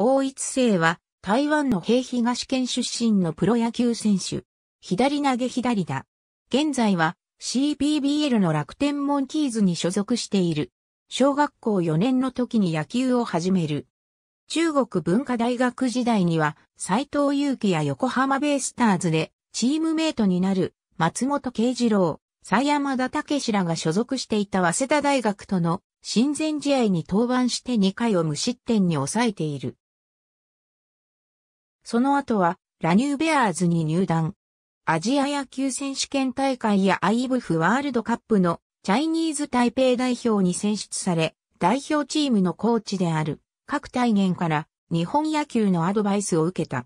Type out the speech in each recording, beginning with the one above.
大一生は台湾の平東県出身のプロ野球選手。左投げ左打。現在は CPBL の楽天モンキーズに所属している。小学校4年の時に野球を始める。中国文化大学時代には斎藤祐樹や横浜ベイスターズでチームメイトになる松本慶次郎、佐山田武志らが所属していた早稲田大学との親善試合に登板して2回を無失点に抑えている。その後は、ラニューベアーズに入団。アジア野球選手権大会や IBF ワールドカップのチャイニーズ台北代表に選出され、代表チームのコーチである各体言から日本野球のアドバイスを受けた。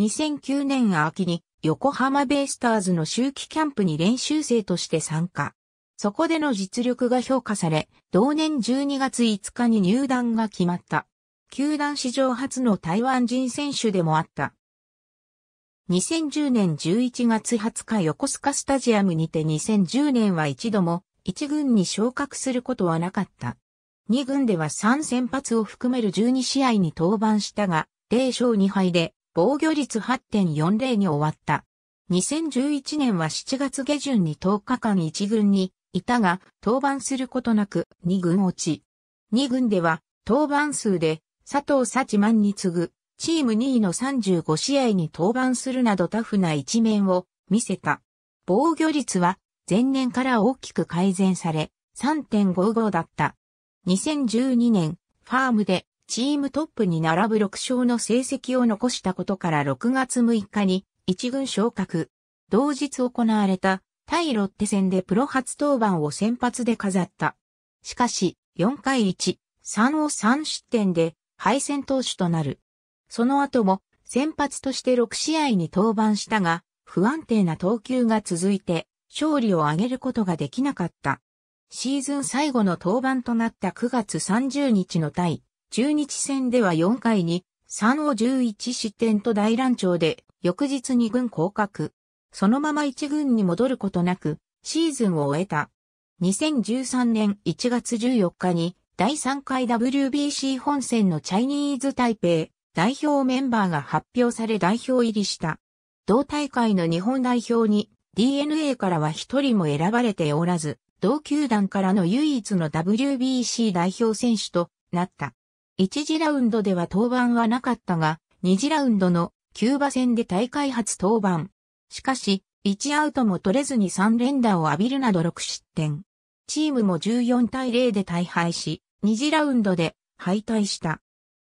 2009年秋に横浜ベイスターズの秋季キャンプに練習生として参加。そこでの実力が評価され、同年12月5日に入団が決まった。球団史上初の台湾人選手でもあった。2010年11月20日横須賀スタジアムにて2010年は一度も一軍に昇格することはなかった。二軍では3先発を含める12試合に登板したが、0勝2敗で防御率8.40に終わった。2011年は7月下旬に10日間一軍にいたが、登板することなく2軍落ち。2軍では登板数で佐藤幸満に次ぐ、チーム2位の35試合に登板するなどタフな一面を見せた。防御率は前年から大きく改善され、3.55だった。2012年、ファームでチームトップに並ぶ6勝の成績を残したことから6月6日に一軍昇格。同日行われた対ロッテ戦でプロ初登板を先発で飾った。しかし、4回1、3を3失点で敗戦投手となる。その後も先発として6試合に登板したが、不安定な投球が続いて勝利を挙げることができなかった。シーズン最後の登板となった9月30日の対中日戦では4回に3を11失点と大乱調で翌日2軍降格。そのまま1軍に戻ることなくシーズンを終えた。2013年1月14日に第3回 WBC 本戦のチャイニーズ台北代表メンバーが発表され代表入りした。同大会の日本代表に DNA からは一人も選ばれておらず、同球団からの唯一の WBC 代表選手となった。1次ラウンドでは登板はなかったが、2次ラウンドのキューバ戦で大会初登板。しかし、1アウトも取れずに3連打を浴びるなど6失点。チームも14対0で大敗し、2次ラウンドで敗退した。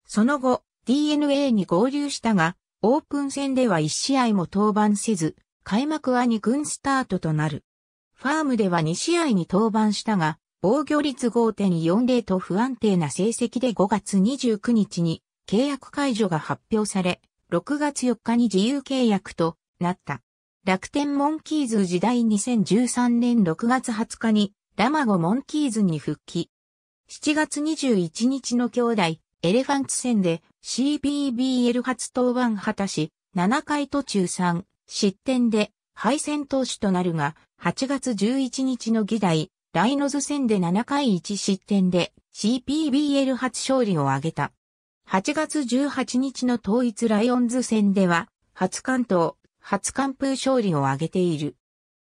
その後、DNA に合流したが、オープン戦では1試合も登板せず、開幕は2軍スタートとなる。ファームでは2試合に登板したが、防御率5.40と不安定な成績で5月29日に契約解除が発表され、6月4日に自由契約となった。楽天モンキーズ時代2013年6月20日にラマゴモンキーズに復帰。7月21日の兄弟、エレファンツ戦で CBBL 初登板果たし、7回途中3失点で敗戦投手となるが、8月11日の議題、ライノズ戦で7回1失点で CPBL 初勝利を挙げた。8月18日の統一ライオンズ戦では、初関東、初完封勝利を挙げている。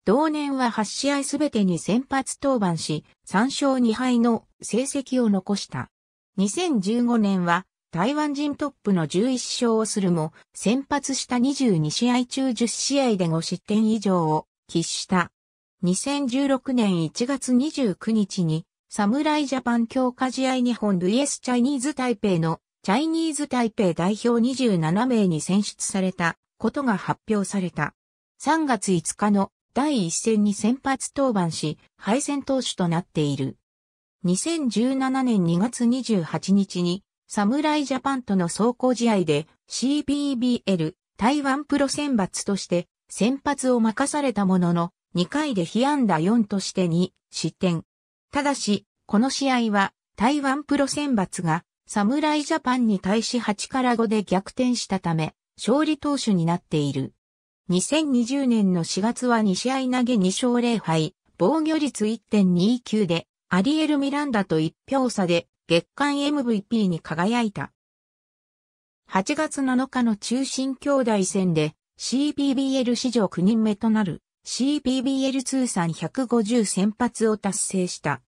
同年は8試合すべてに先発登板し、3勝2敗の成績を残した。2015年は台湾人トップの11勝をするも、先発した22試合中10試合で5失点以上を喫した。2016年1月29日に、侍ジャパン強化試合日本 VS チャイニーズ台北のチャイニーズ台北代表27名に選出されたことが発表された。3月5日の第1戦に先発登板し、敗戦投手となっている。2017年2月28日に、侍ジャパンとの走行試合で CBBL 台湾プロ選抜として先発を任されたものの、2回で被安打4として2失点。ただし、この試合は台湾プロ選抜が侍ジャパンに対し8から5で逆転したため、勝利投手になっている。2020年の4月は2試合投げ2勝0敗、防御率1.29でアリエル・ミランダと一票差で月間 MVP に輝いた。8月7日の中心兄弟戦で CPBL 史上9人目となる CPBL 通算150先発を達成した。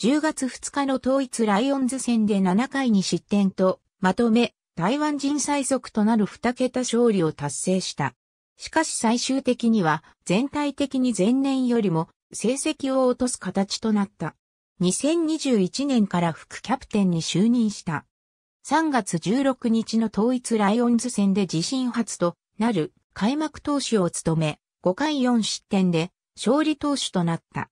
10月2日の統一ライオンズ戦で7回に失点とまとめ台湾人最速となる2桁勝利を達成した。しかし最終的には全体的に前年よりも成績を落とす形となった。2021年から副キャプテンに就任した。3月16日の統一ライオンズ戦で自身初となる開幕投手を務め、5回4失点で勝利投手となった。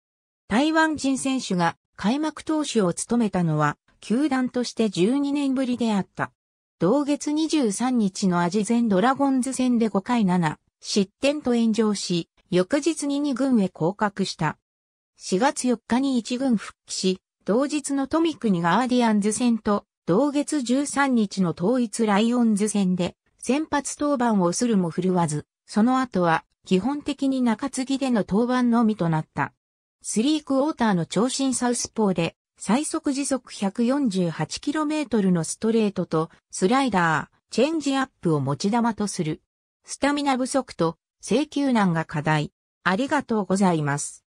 台湾人選手が開幕投手を務めたのは、球団として12年ぶりであった。同月23日のアジゼンドラゴンズ戦で5回7失点と炎上し、翌日に2軍へ降格した。4月4日に一軍復帰し、同日のトミクにガーディアンズ戦と、同月13日の統一ライオンズ戦で、先発登板をするも振るわず、その後は、基本的に中継ぎでの登板のみとなった。スリークォーターの長身サウスポーで、最速時速 148km のストレートとスライダー、チェンジアップを持ち玉とする。スタミナ不足と請求難が課題。ありがとうございます。